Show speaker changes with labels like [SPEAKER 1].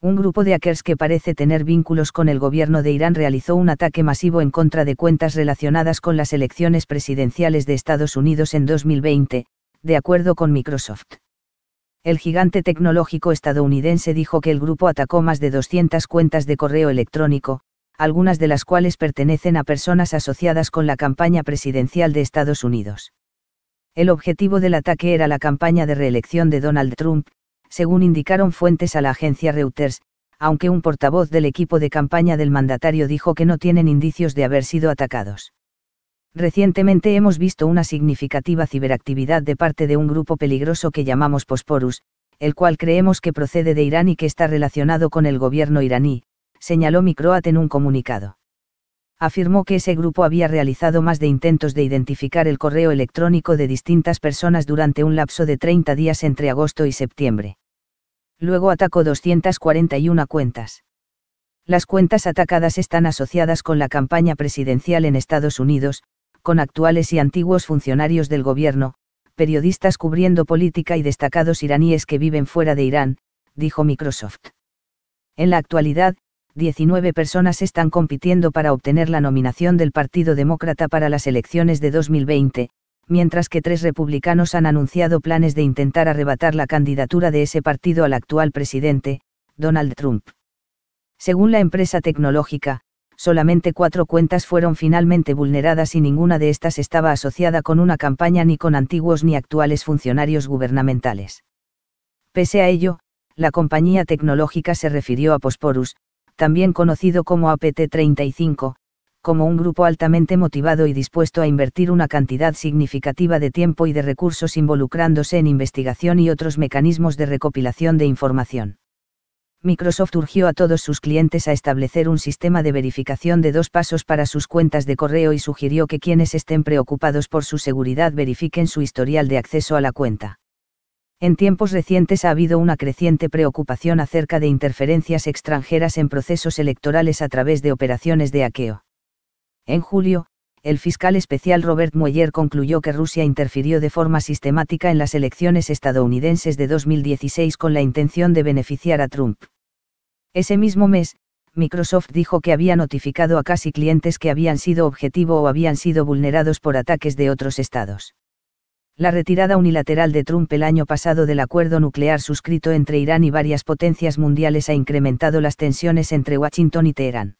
[SPEAKER 1] un grupo de hackers que parece tener vínculos con el gobierno de Irán realizó un ataque masivo en contra de cuentas relacionadas con las elecciones presidenciales de Estados Unidos en 2020, de acuerdo con Microsoft. El gigante tecnológico estadounidense dijo que el grupo atacó más de 200 cuentas de correo electrónico, algunas de las cuales pertenecen a personas asociadas con la campaña presidencial de Estados Unidos. El objetivo del ataque era la campaña de reelección de Donald Trump, según indicaron fuentes a la agencia Reuters, aunque un portavoz del equipo de campaña del mandatario dijo que no tienen indicios de haber sido atacados. Recientemente hemos visto una significativa ciberactividad de parte de un grupo peligroso que llamamos Posporus, el cual creemos que procede de Irán y que está relacionado con el gobierno iraní, señaló Microat en un comunicado. Afirmó que ese grupo había realizado más de intentos de identificar el correo electrónico de distintas personas durante un lapso de 30 días entre agosto y septiembre. Luego atacó 241 cuentas. Las cuentas atacadas están asociadas con la campaña presidencial en Estados Unidos, con actuales y antiguos funcionarios del gobierno, periodistas cubriendo política y destacados iraníes que viven fuera de Irán, dijo Microsoft. En la actualidad, 19 personas están compitiendo para obtener la nominación del Partido Demócrata para las elecciones de 2020, mientras que tres republicanos han anunciado planes de intentar arrebatar la candidatura de ese partido al actual presidente, Donald Trump. Según la empresa tecnológica, solamente cuatro cuentas fueron finalmente vulneradas y ninguna de estas estaba asociada con una campaña ni con antiguos ni actuales funcionarios gubernamentales. Pese a ello, la compañía tecnológica se refirió a Posporus, también conocido como APT-35, como un grupo altamente motivado y dispuesto a invertir una cantidad significativa de tiempo y de recursos involucrándose en investigación y otros mecanismos de recopilación de información. Microsoft urgió a todos sus clientes a establecer un sistema de verificación de dos pasos para sus cuentas de correo y sugirió que quienes estén preocupados por su seguridad verifiquen su historial de acceso a la cuenta. En tiempos recientes ha habido una creciente preocupación acerca de interferencias extranjeras en procesos electorales a través de operaciones de hackeo. En julio, el fiscal especial Robert Mueller concluyó que Rusia interfirió de forma sistemática en las elecciones estadounidenses de 2016 con la intención de beneficiar a Trump. Ese mismo mes, Microsoft dijo que había notificado a casi clientes que habían sido objetivo o habían sido vulnerados por ataques de otros estados. La retirada unilateral de Trump el año pasado del acuerdo nuclear suscrito entre Irán y varias potencias mundiales ha incrementado las tensiones entre Washington y Teherán.